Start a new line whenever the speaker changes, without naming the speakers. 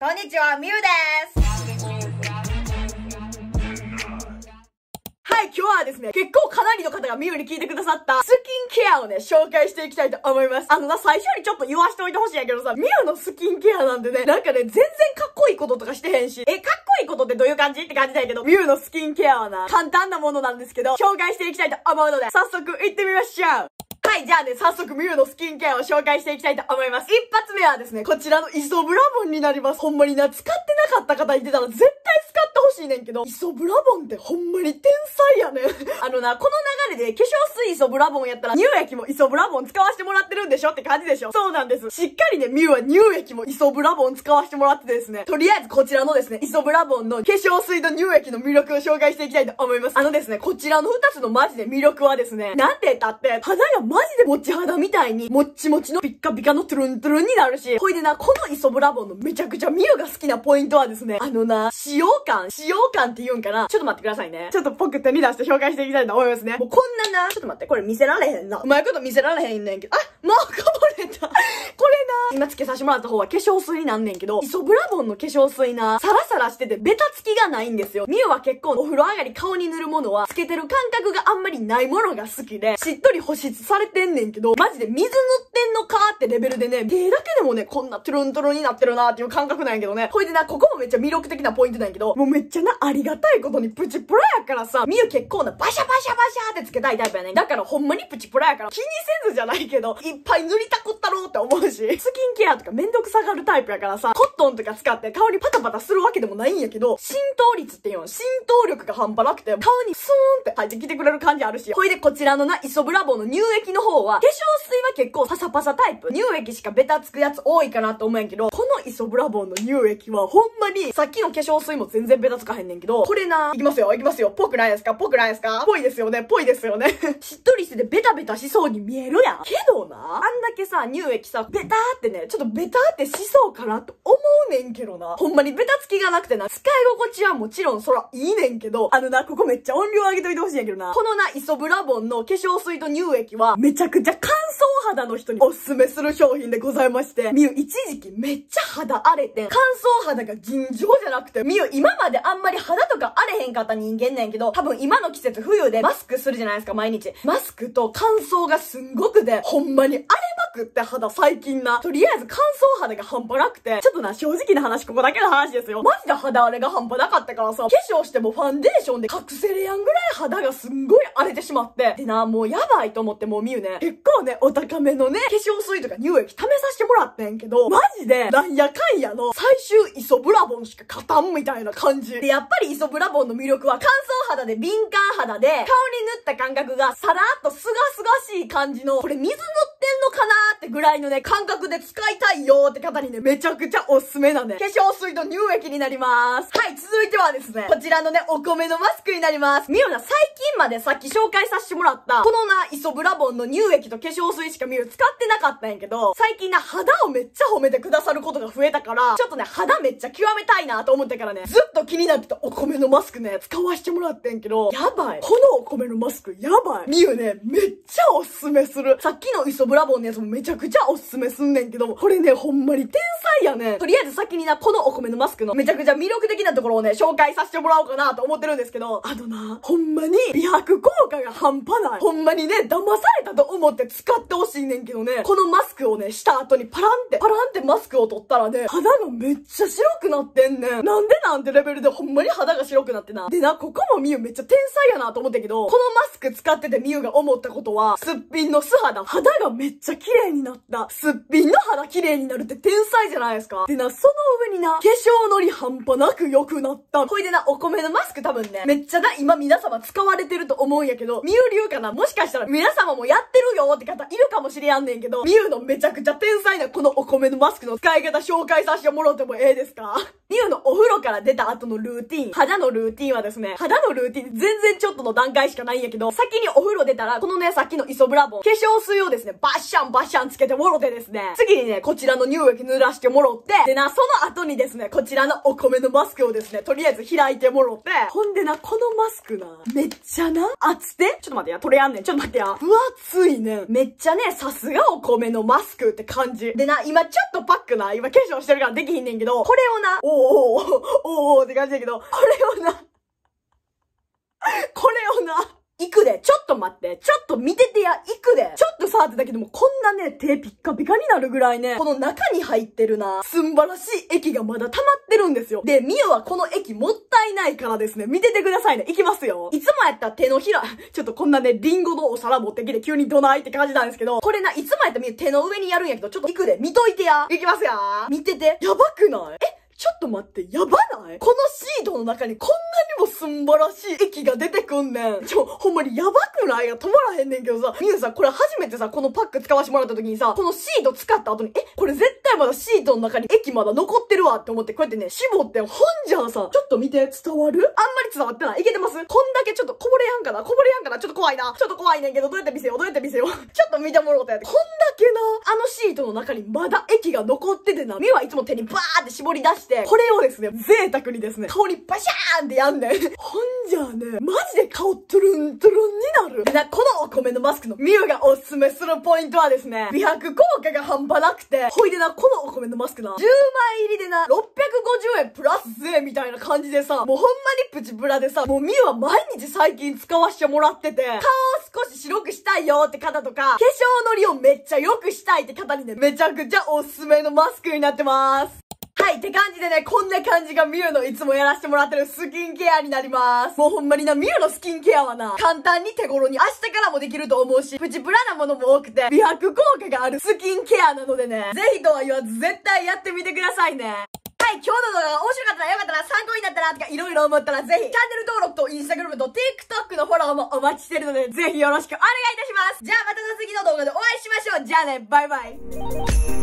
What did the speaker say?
こんにちは、ミュウですはい、今日はですね、結構かなりの方がミュウに聞いてくださったスキンケアをね、紹介していきたいと思います。あのな、最初にちょっと言わしておいてほしいんやけどさ、ミュウのスキンケアなんでね、なんかね、全然かっこいいこととかしてへんし、え、かっこいいことってどういう感じって感じだけど、ミュウのスキンケアはな、簡単なものなんですけど、紹介していきたいと思うので、早速行ってみましょうはい、じゃあね、早速ミュウのスキンケアを紹介していきたいと思います。一発目はですね、こちらのイソブラボンになります。ほんまにな、使ってなかった方いてたら絶対ほしいねんけど、イソブラボンってほんまに天才やねん。あのな、この流れで化粧水イソブラボンやったら、乳液もイソブラボン使わせてもらってるんでしょって感じでしょそうなんです。しっかりね、ミュウは乳液もイソブラボン使わせてもらってですね、とりあえずこちらのですね、イソブラボンの化粧水と乳液の魅力を紹介していきたいと思います。あのですね、こちらの2つのマジで魅力はですね、なんて言ったって、肌がマジでもち肌みたいに、もっちもちのピッカピカのトゥルントゥルンになるし、ほいでな、このイソブラボンのめちゃくちゃミュウが好きなポイントはですね、あのな、使用感、使用感って言うんかなちょっと待ってくださいね。ちょっとポケって見出して紹介していきたいと思いますね。もうこんなな、ちょっと待って、これ見せられへんな。うまいこと見せられへんねんけど、あ、もうこぼれた。これな今つけさせてもらった方は化粧水になんねんけど、イソブラボンの化粧水な、サラサラしててベタつきがないんですよ。ミュは結構お風呂上がり顔に塗るものは、つけてる感覚があんまりないものが好きで、しっとり保湿されてんねんけど、マジで水塗ってんのかーってレベルでね、手だけでもね、こんなトゥルントゥルンになってるなーっていう感覚なんやけどね。ほいでな、ここもめっちゃ魅力的なポイントなんやけど、もうめっちゃな、ありがたいことにプチプラやからさ、ミュ結構な、バシャバシャバシャってつけたいタイプやねん。だからほんまにプチプラやから、気にせずじゃないけど、いっぱい塗りたくったろうって思うし。スキンケアとかめんどくさがるタイプやからさ、コットンとか使って顔にパタパタするわけでもないんやけど、浸透率っていうの、浸透力が半端なくて、顔にスーンって入ってきてくれる感じあるし、ほいでこちらのな、イソブラボの乳液の方は、化粧水は結構パサパサタイプ。乳液しかベタつくやつ多いかなと思うんやけど、このイソブラボの乳液はほんまに、さっきの化粧水も全然ベタつかへんねんけど、これな、いきますよ、いきますよ。ぽくないですかぽくないですかぽいですよね、ぽいですよね。しっとりしててベタベタしそうに見えるやん。けどな、あんだけさ、乳液さ、ベタってね、ちょっとベタってしそうかなと思うねんけどな。ほんまにベタつきがなくてな、使い心地はもちろんそらいいねんけど、あのな、ここめっちゃ音量上げといてほしいんやけどな。このな、イソブラボンの化粧水と乳液は、めちゃくちゃ乾燥肌の人におすすめする商品でございまして、みゆ一時期めっちゃ肌荒れて、乾燥肌が尋常じゃなくて、みゆ今まであんまり肌とか荒れへんかった人間ねんけど、多分今の季節冬でマスクするじゃないですか、毎日。マスクと乾燥がすんごくで、ほんまに荒れくって肌最近な。とりあえず乾燥肌が半端なくて、ちょっとな、正直な話、ここだけの話ですよ。マジで肌荒れが半端なかったからさ、化粧してもファンデーションで隠せれやんぐらい肌がすんごい荒れてしまって。でな、もうやばいと思ってもうみゆね、結構ね、お高めのね、化粧水とか乳液試させてもらってんけど、マジで、なんやかんやの、最終イソブラボンしか勝たんみたいな感じ。で、やっぱりイソブラボンの魅力は乾燥肌で敏感肌で、顔に塗った感覚がさらっとすがすがしい感じの、これ水ののかなーってぐらいのね、感覚で使いたいよーって方にね、めちゃくちゃおすすめなね、化粧水と乳液になります。はい、続いてはですね、こちらのね、お米のマスクになります。ミオナ、最近までさっき紹介させてもらった、このな、イソブラボンの乳液と化粧水しかミュウ使ってなかったんやけど、最近な、肌をめっちゃ褒めてくださることが増えたから、ちょっとね、肌めっちゃ極めたいなと思ったからね、ずっと気になってたお米のマスクね、使わしてもらってんけど、やばい。このお米のマスク、やばい。ミュウね、めっちゃおすすめする。さっきのイソブラボンのやつもめちゃくちゃおすすめすんねんけど、これね、ほんまに天才やねとりあえず先にな、このお米のマスクのめちゃくちゃ魅力的なところをね、紹介させてもらおうかなと思ってるんですけど、あのな、ほんまに、美白効果が半端ない。ほんまにね、騙されたと思って使ってほしいねんけどね、このマスクをね、した後にパランって、パランってマスクを取ったらね、肌がめっちゃ白くなってんねん。なんでなんてレベルでほんまに肌が白くなってな。でな、ここもみゆめっちゃ天才やなと思ったけど、このマスク使っててみゆが思ったことは、すっぴんの素肌、肌がめっちゃ綺麗になった。すっぴんの肌綺麗になるって天才じゃないですか。でな、その上にな、化粧のり半端なく良くなった。ほいでな、お米のマスク多分ね、めっちゃな、今皆様使われててると思うんやけど、みゆうかなもしかしたら皆様もやってるよって方いるかもしれやんねんけど、みゆのめちゃくちゃ天才なこのお米のマスクの使い方紹介させてもろてもええですかみゆのお風呂から出た後のルーティン、肌のルーティンはですね、肌のルーティン全然ちょっとの段階しかないんやけど、先にお風呂出たら、このね、さっきのイソブラボン、化粧水をですね、バッシャンバッシャンつけてもろてですね、次にね、こちらの乳液濡らしてもろって、でな、その後にですね、こちらのお米のマスクをですね、とりあえず開いてもろって、ほんでな、このマスクな、めっちゃちゃな厚手ちょっと待ってや、これやんねん。ちょっと待ってや。分厚いねん。めっちゃね、さすがお米のマスクって感じ。でな、今ちょっとパックな、今化粧してるからできひんねんけど、これをな、おーおーおーおーおーって感じだけど、これをな、これをな、行くで、ちょっと待って、ちょっと見ててや、行くで、ちょっと触ってたけども、こんなね、手ピッカピカになるぐらいね、この中に入ってるな、すんばらしい液がまだ溜まってるんですよ。で、ミユはこの液もったいないからですね、見ててくださいね、行きますよ。いつもやったら手のひら、ちょっとこんなね、リンゴのお皿持ってきて急にどないって感じなんですけど、これな、いつもやったらミユ手の上にやるんやけど、ちょっと行くで、見といてや、行きますよ。見てて、やばくないえちょっと待って、やばないこのシードの中にこんなにもすんばらしい液が出てくんねん。ちょ、ほんまにやばくないや、止まらへんねんけどさ、みなさん、これ初めてさ、このパック使わしてもらった時にさ、このシード使った後に、え、これ絶対まだシートの中に液まだ残ってるわって思って、こうやってね、絞って、ほんじゃんさ、ちょっと見て、伝わるあんまり伝わってない。いけてますこんだけちょっとこぼれやんかなこぼれやんかなちょっと怖いな。ちょっと怖いねんけど、どうやって見せようどうやって見せよう ちょっと見てもろうとやって。こんだけな。あのシートの中にまだ液が残っててな。目はいつも手にバーって絞り出して、これをですね、贅沢にですね、顔にバシャーンってやんねん。ほんじゃあね、マジで顔トゥルントゥルンになる。な、このお米のマスクのミュウがおすすめするポイントはですね、美白効果が半端なくて、ほいでな、このお米のマスクな、10枚入りでな、650円プラス税みたいな感じでさ、もうほんまにプチプラでさ、もうミュウは毎日最近使わしてもらってて、顔少し白くしたいよって方とか、化粧のりをめっちゃ良くしたいって方にね、めちゃくちゃおすすめのマスクになってます。はい、って感じでね、こんな感じがミュウのいつもやらせてもらってるスキンケアになります。もうほんまにな、ミュウのスキンケアはな、簡単に手頃に明日からもできると思うし、プチプラなものも多くて、美白効果があるスキンケアなのでね、ぜひとは言わず絶対やってみてくださいね。い、今日の動画が面白かったら、よかったら、参考になったら、とか、いろいろ思ったら、ぜひ、チャンネル登録と、インスタグラムと、TikTok のフォローもお待ちしてるので、ぜひよろしくお願いいたします。じゃあ、またの次の動画でお会いしましょう。じゃあね、バイバイ。